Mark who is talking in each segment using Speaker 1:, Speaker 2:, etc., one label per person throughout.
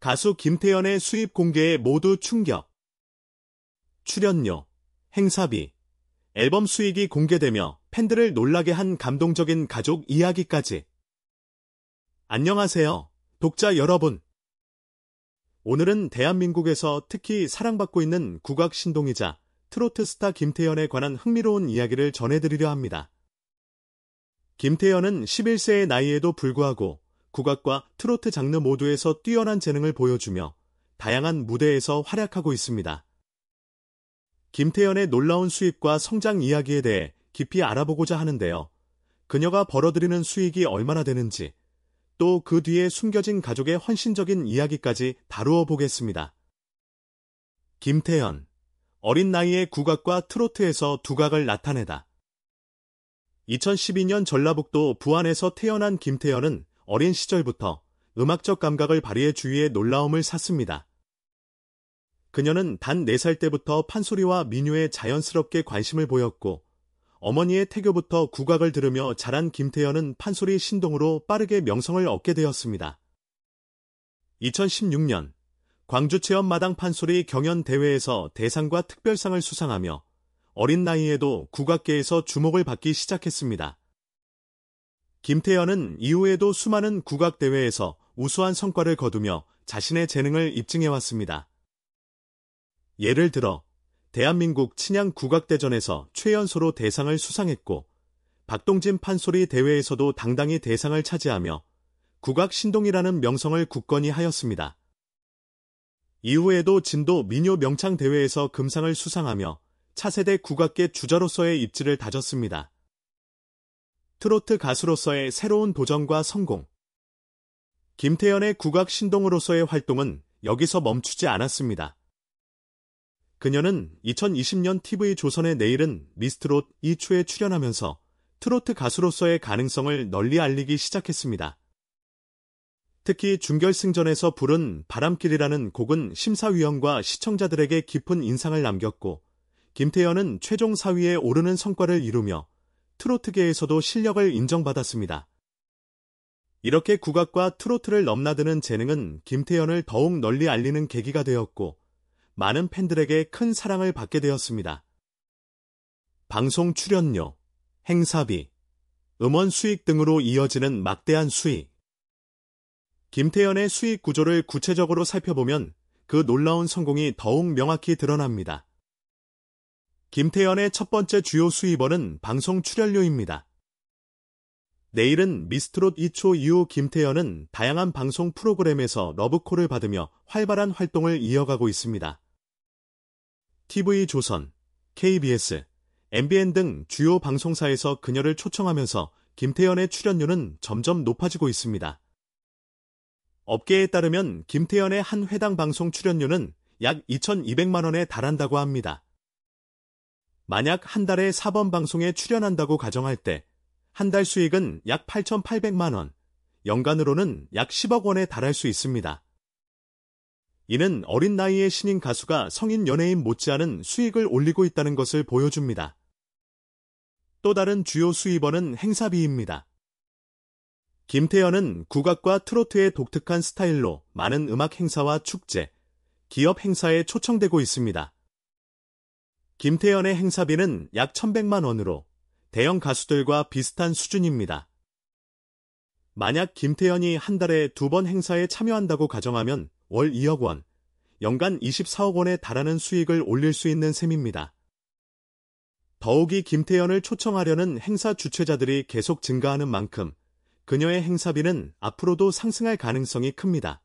Speaker 1: 가수 김태연의 수입 공개에 모두 충격. 출연료, 행사비, 앨범 수익이 공개되며 팬들을 놀라게 한 감동적인 가족 이야기까지. 안녕하세요, 독자 여러분. 오늘은 대한민국에서 특히 사랑받고 있는 국악 신동이자 트로트 스타 김태연에 관한 흥미로운 이야기를 전해드리려 합니다. 김태연은 11세의 나이에도 불구하고 국악과 트로트 장르 모두에서 뛰어난 재능을 보여주며 다양한 무대에서 활약하고 있습니다. 김태연의 놀라운 수입과 성장 이야기에 대해 깊이 알아보고자 하는데요. 그녀가 벌어들이는 수익이 얼마나 되는지, 또 그 뒤에 숨겨진 가족의 헌신적인 이야기까지 다루어 보겠습니다. 김태연, 어린 나이에 국악과 트로트에서 두각을 나타내다. 2012년 전라북도 부안에서 태어난 김태연은 어린 시절부터 음악적 감각을 발휘해 주위에 놀라움을 샀습니다. 그녀는 단 4살 때부터 판소리와 민요에 자연스럽게 관심을 보였고 어머니의 태교부터 국악을 들으며 자란 김태현은 판소리 신동으로 빠르게 명성을 얻게 되었습니다. 2016년 광주 체험마당 판소리 경연 대회에서 대상과 특별상을 수상하며 어린 나이에도 국악계에서 주목을 받기 시작했습니다. 김태현은 이후에도 수많은 국악대회에서 우수한 성과를 거두며 자신의 재능을 입증해왔습니다. 예를 들어 대한민국 친양 국악대전에서 최연소로 대상을 수상했고 박동진 판소리 대회에서도 당당히 대상을 차지하며 국악 신동이라는 명성을 굳건히 하였습니다. 이후에도 진도 민요 명창 대회에서 금상을 수상하며 차세대 국악계 주자로서의 입지를 다졌습니다. 트로트 가수로서의 새로운 도전과 성공. 김태연의 국악 신동으로서의 활동은 여기서 멈추지 않았습니다. 그녀는 2020년 TV 조선의 내일은 미스트롯 2초에 출연하면서 트로트 가수로서의 가능성을 널리 알리기 시작했습니다. 특히 준결승전에서 부른 바람길이라는 곡은 심사위원과 시청자들에게 깊은 인상을 남겼고 김태연은 최종 4위에 오르는 성과를 이루며 트로트계에서도 실력을 인정받았습니다. 이렇게 국악과 트로트를 넘나드는 재능은 김태현을 더욱 널리 알리는 계기가 되었고 많은 팬들에게 큰 사랑을 받게 되었습니다. 방송 출연료, 행사비, 음원 수익 등으로 이어지는 막대한 수익. 김태현의 수익 구조를 구체적으로 살펴보면 그 놀라운 성공이 더욱 명확히 드러납니다. 김태현의 첫 번째 주요 수입원은 방송 출연료입니다. 내일은 미스트롯 2초 이후 김태현은 다양한 방송 프로그램에서 러브콜을 받으며 활발한 활동을 이어가고 있습니다. TV조선, KBS, MBN 등 주요 방송사에서 그녀를 초청하면서 김태현의 출연료는 점점 높아지고 있습니다. 업계에 따르면 김태현의 한 회당 방송 출연료는 약 2,200만 원에 달한다고 합니다. 만약 한 달에 4번 방송에 출연한다고 가정할 때 한 달 수익은 약 8,800만 원, 연간으로는 약 10억 원에 달할 수 있습니다. 이는 어린 나이의 신인 가수가 성인 연예인 못지않은 수익을 올리고 있다는 것을 보여줍니다. 또 다른 주요 수입원은 행사비입니다. 김태현은 국악과 트로트의 독특한 스타일로 많은 음악 행사와 축제, 기업 행사에 초청되고 있습니다. 김태연의 행사비는 약 1,100만 원으로 대형 가수들과 비슷한 수준입니다. 만약 김태연이 한 달에 두 번 행사에 참여한다고 가정하면 월 2억 원, 연간 24억 원에 달하는 수익을 올릴 수 있는 셈입니다. 더욱이 김태연을 초청하려는 행사 주최자들이 계속 증가하는 만큼 그녀의 행사비는 앞으로도 상승할 가능성이 큽니다.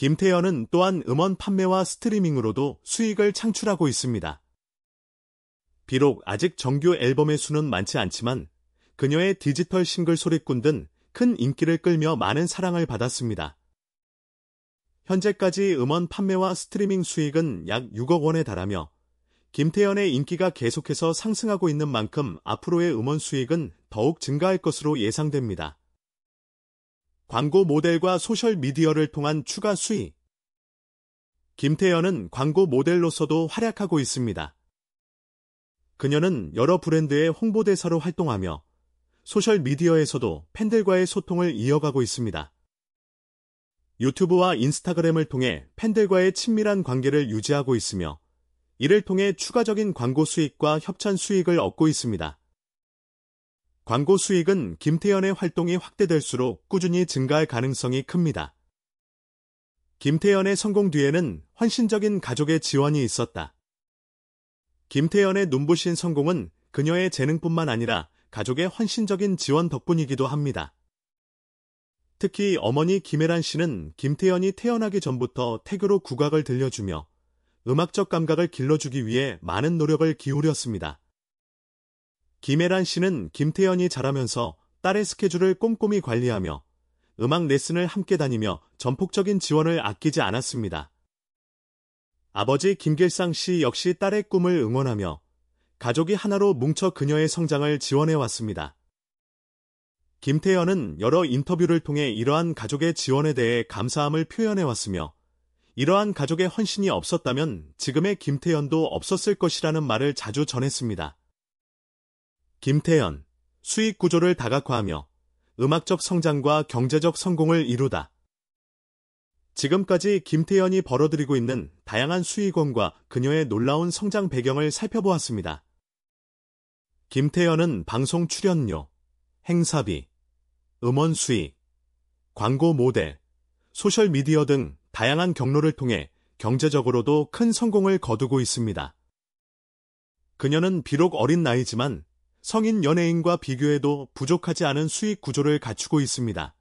Speaker 1: 김태현은 또한 음원 판매와 스트리밍으로도 수익을 창출하고 있습니다. 비록 아직 정규 앨범의 수는 많지 않지만 그녀의 디지털 싱글 소리꾼 등 큰 인기를 끌며 많은 사랑을 받았습니다. 현재까지 음원 판매와 스트리밍 수익은 약 6억 원에 달하며 김태현의 인기가 계속해서 상승하고 있는 만큼 앞으로의 음원 수익은 더욱 증가할 것으로 예상됩니다. 광고 모델과 소셜 미디어를 통한 추가 수익. 김태연은 광고 모델로서도 활약하고 있습니다. 그녀는 여러 브랜드의 홍보대사로 활동하며 소셜 미디어에서도 팬들과의 소통을 이어가고 있습니다. 유튜브와 인스타그램을 통해 팬들과의 친밀한 관계를 유지하고 있으며 이를 통해 추가적인 광고 수익과 협찬 수익을 얻고 있습니다. 광고 수익은 김태연의 활동이 확대될수록 꾸준히 증가할 가능성이 큽니다. 김태연의 성공 뒤에는 헌신적인 가족의 지원이 있었다. 김태연의 눈부신 성공은 그녀의 재능뿐만 아니라 가족의 헌신적인 지원 덕분이기도 합니다. 특히 어머니 김혜란 씨는 김태연이 태어나기 전부터 태교로 국악을 들려주며 음악적 감각을 길러주기 위해 많은 노력을 기울였습니다. 김혜란 씨는 김태현이 자라면서 딸의 스케줄을 꼼꼼히 관리하며 음악 레슨을 함께 다니며 전폭적인 지원을 아끼지 않았습니다. 아버지 김길상 씨 역시 딸의 꿈을 응원하며 가족이 하나로 뭉쳐 그녀의 성장을 지원해왔습니다. 김태현은 여러 인터뷰를 통해 이러한 가족의 지원에 대해 감사함을 표현해왔으며 이러한 가족의 헌신이 없었다면 지금의 김태현도 없었을 것이라는 말을 자주 전했습니다. 김태연, 수익 구조를 다각화하며 음악적 성장과 경제적 성공을 이루다. 지금까지 김태연이 벌어들이고 있는 다양한 수익원과 그녀의 놀라운 성장 배경을 살펴보았습니다. 김태연은 방송 출연료, 행사비, 음원 수익, 광고 모델, 소셜미디어 등 다양한 경로를 통해 경제적으로도 큰 성공을 거두고 있습니다. 그녀는 비록 어린 나이지만 성인 연예인과 비교해도 부족하지 않은 수익 구조를 갖추고 있습니다.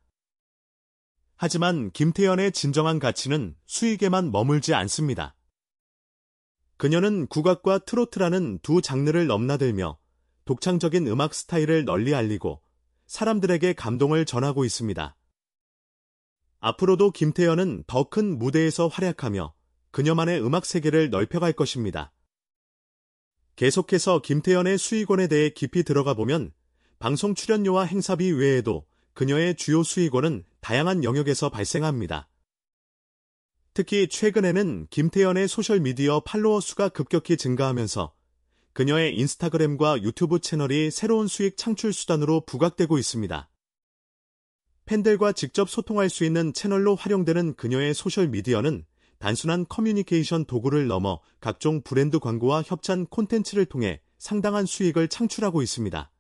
Speaker 1: 하지만 김태연의 진정한 가치는 수익에만 머물지 않습니다. 그녀는 국악과 트로트라는 두 장르를 넘나들며 독창적인 음악 스타일을 널리 알리고 사람들에게 감동을 전하고 있습니다. 앞으로도 김태연은 더 큰 무대에서 활약하며 그녀만의 음악 세계를 넓혀갈 것입니다. 계속해서 김태연의 수익원에 대해 깊이 들어가 보면 방송 출연료와 행사비 외에도 그녀의 주요 수익원은 다양한 영역에서 발생합니다. 특히 최근에는 김태연의 소셜미디어 팔로워 수가 급격히 증가하면서 그녀의 인스타그램과 유튜브 채널이 새로운 수익 창출 수단으로 부각되고 있습니다. 팬들과 직접 소통할 수 있는 채널로 활용되는 그녀의 소셜미디어는 단순한 커뮤니케이션 도구를 넘어 각종 브랜드 광고와 협찬 콘텐츠를 통해 상당한 수익을 창출하고 있습니다.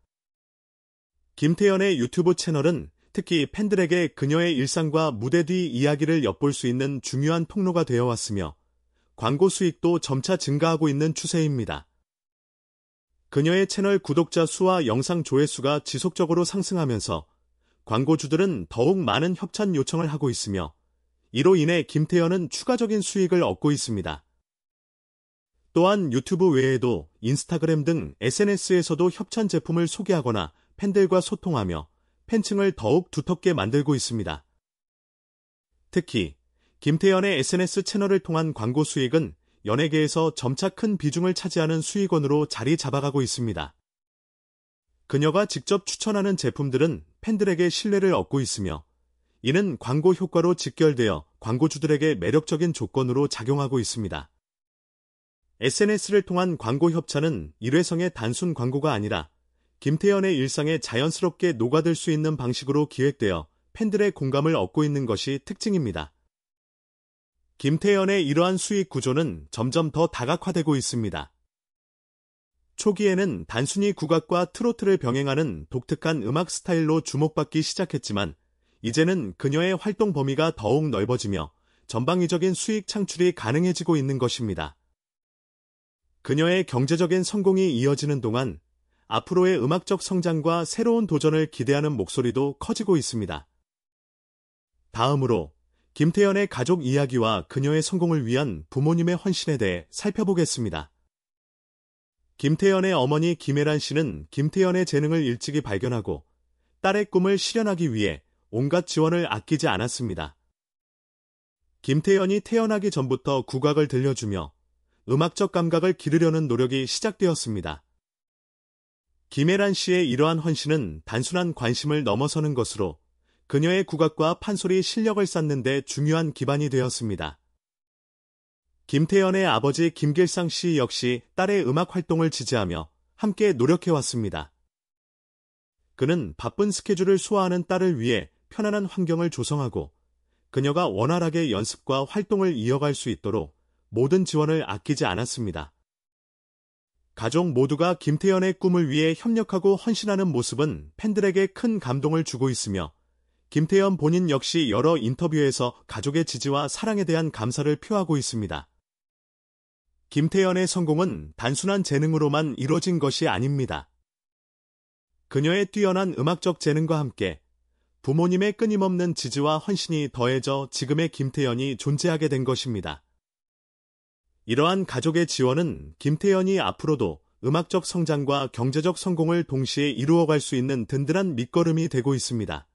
Speaker 1: 김태연의 유튜브 채널은 특히 팬들에게 그녀의 일상과 무대 뒤 이야기를 엿볼 수 있는 중요한 통로가 되어 왔으며 광고 수익도 점차 증가하고 있는 추세입니다. 그녀의 채널 구독자 수와 영상 조회수가 지속적으로 상승하면서 광고주들은 더욱 많은 협찬 요청을 하고 있으며 이로 인해 김태현은 추가적인 수익을 얻고 있습니다. 또한 유튜브 외에도 인스타그램 등 SNS에서도 협찬 제품을 소개하거나 팬들과 소통하며 팬층을 더욱 두텁게 만들고 있습니다. 특히 김태현의 SNS 채널을 통한 광고 수익은 연예계에서 점차 큰 비중을 차지하는 수익원으로 자리 잡아가고 있습니다. 그녀가 직접 추천하는 제품들은 팬들에게 신뢰를 얻고 있으며 이는 광고 효과로 직결되어 광고주들에게 매력적인 조건으로 작용하고 있습니다. SNS를 통한 광고 협찬은 일회성의 단순 광고가 아니라 김태현의 일상에 자연스럽게 녹아들 수 있는 방식으로 기획되어 팬들의 공감을 얻고 있는 것이 특징입니다. 김태현의 이러한 수익 구조는 점점 더 다각화되고 있습니다. 초기에는 단순히 국악과 트로트를 병행하는 독특한 음악 스타일로 주목받기 시작했지만 이제는 그녀의 활동 범위가 더욱 넓어지며 전방위적인 수익 창출이 가능해지고 있는 것입니다. 그녀의 경제적인 성공이 이어지는 동안 앞으로의 음악적 성장과 새로운 도전을 기대하는 목소리도 커지고 있습니다. 다음으로 김태연의 가족 이야기와 그녀의 성공을 위한 부모님의 헌신에 대해 살펴보겠습니다. 김태연의 어머니 김혜란 씨는 김태연의 재능을 일찍이 발견하고 딸의 꿈을 실현하기 위해 온갖 지원을 아끼지 않았습니다. 김태현이 태어나기 전부터 국악을 들려주며 음악적 감각을 기르려는 노력이 시작되었습니다. 김혜란 씨의 이러한 헌신은 단순한 관심을 넘어서는 것으로 그녀의 국악과 판소리 실력을 쌓는 데 중요한 기반이 되었습니다. 김태연의 아버지 김길상 씨 역시 딸의 음악 활동을 지지하며 함께 노력해왔습니다. 그는 바쁜 스케줄을 소화하는 딸을 위해 편안한 환경을 조성하고 그녀가 원활하게 연습과 활동을 이어갈 수 있도록 모든 지원을 아끼지 않았습니다. 가족 모두가 김태연의 꿈을 위해 협력하고 헌신하는 모습은 팬들에게 큰 감동을 주고 있으며 김태연 본인 역시 여러 인터뷰에서 가족의 지지와 사랑에 대한 감사를 표하고 있습니다. 김태연의 성공은 단순한 재능으로만 이뤄진 것이 아닙니다. 그녀의 뛰어난 음악적 재능과 함께 부모님의 끊임없는 지지와 헌신이 더해져 지금의 김태현이 존재하게 된 것입니다. 이러한 가족의 지원은 김태현이 앞으로도 음악적 성장과 경제적 성공을 동시에 이루어갈 수 있는 든든한 밑거름이 되고 있습니다.